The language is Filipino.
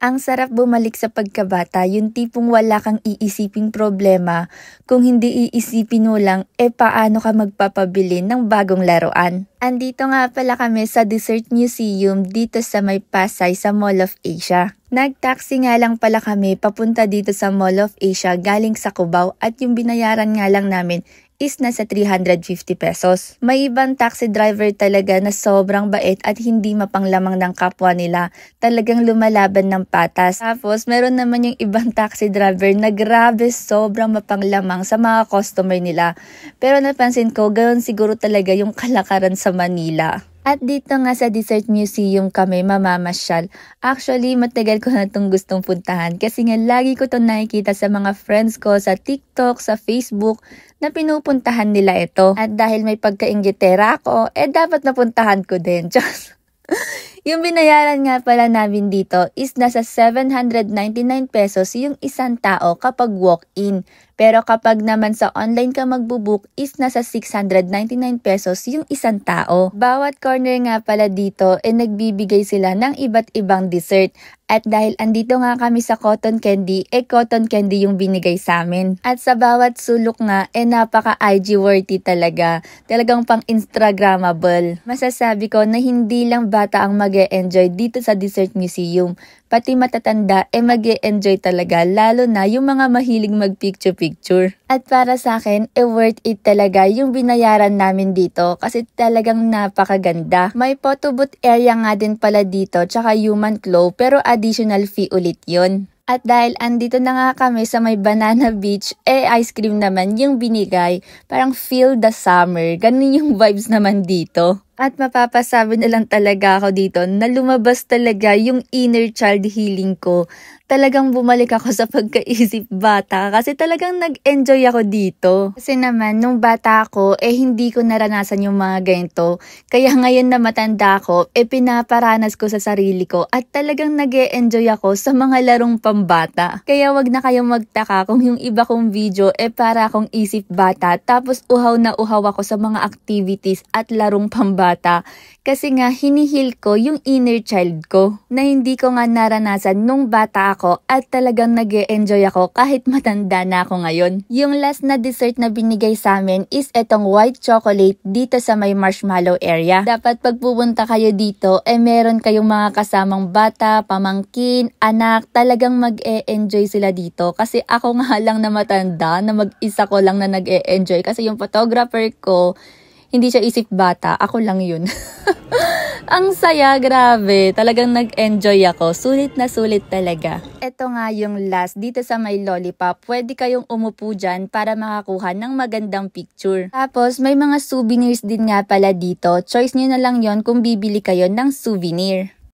Ang sarap bumalik sa pagkabata, yung tipong wala kang iisiping problema. Kung hindi iisipin mo lang, e eh paano ka magpapabili ng bagong laruan? Andito nga pala kami sa Dessert Museum dito sa may Pasay sa Mall of Asia. Nagtaxi nga lang pala kami papunta dito sa Mall of Asia galing sa Cubao at yung binayaran nga lang namin is nasa 350 pesos. May ibang taxi driver talaga na sobrang bait at hindi mapanglamang ng kapwa nila. Talagang lumalaban ng patas. Tapos meron naman yung ibang taxi driver na grabe sobrang mapanglamang sa mga customer nila. Pero napansin ko, ganoon siguro talaga yung kalakaran sa Manila. At dito nga sa Desert Museum kami mamamasyal. Actually, matagal ko na itong gustong puntahan kasi nga lagi ko itong nakikita sa mga friends ko sa TikTok, sa Facebook na pinupuntahan nila ito. At dahil may pagkaingitera ako, eh dapat napuntahan ko din. Just... Yung binayaran nga pala namin dito is nasa 799 pesos yung isang tao kapag walk-in. Pero kapag naman sa online ka magbubook is nasa 699 pesos yung isang tao. Bawat corner nga pala dito ay eh, nagbibigay sila ng iba't ibang dessert. At dahil andito nga kami sa cotton candy, eh cotton candy yung binigay sa amin. At sa bawat sulok nga, eh napaka IG worthy talaga. Talagang pang Instagrammable. Masasabi ko na hindi lang bata ang mag -e enjoy dito sa Dessert Museum, pati matatanda, eh mag -e enjoy talaga, lalo na yung mga mahilig mag-picture-picture. At para sa akin, eh worth it talaga yung binayaran namin dito kasi talagang napakaganda. May photo booth area nga din pala dito, tsaka human claw, pero additional fee ulit yon. At dahil andito na nga kami sa may Banana Beach, eh ice cream naman yung binigay. Parang feel the summer. Ganun yung vibes naman dito. At mapapasabi na lang talaga ako dito na lumabas talaga yung inner child healing ko talagang bumalik ako sa pagkaisip bata kasi talagang nag-enjoy ako dito. Kasi naman, nung bata ako, eh hindi ko naranasan yung mga ganito. Kaya ngayon na matanda ako, eh pinaparanas ko sa sarili ko at talagang nag -e enjoy ako sa mga larong pambata. Kaya wag na kayong magtaka kung yung iba kong video eh para akong isip bata tapos uhaw na uhaw ako sa mga activities at larong pambata. Kasi nga hinihil ko yung inner child ko na hindi ko nga naranasan nung bata ako at talagang nag -e enjoy ako kahit matanda na ako ngayon. Yung last na dessert na binigay sa amin is etong white chocolate dito sa may marshmallow area. Dapat pagpupunta kayo dito, eh meron kayong mga kasamang bata, pamangkin, anak, talagang mag-e-enjoy sila dito. Kasi ako nga lang na matanda na mag-isa ko lang na nag-e-enjoy kasi yung photographer ko, hindi siya isip bata. Ako lang yun. Ang saya, grabe. Talagang nag-enjoy ako. Sulit na sulit talaga. Ito nga yung last dito sa may lollipop. Pwede kayong umupo dyan para makakuha ng magandang picture. Tapos may mga souvenirs din nga pala dito. Choice nyo na lang yon kung bibili kayo ng souvenir.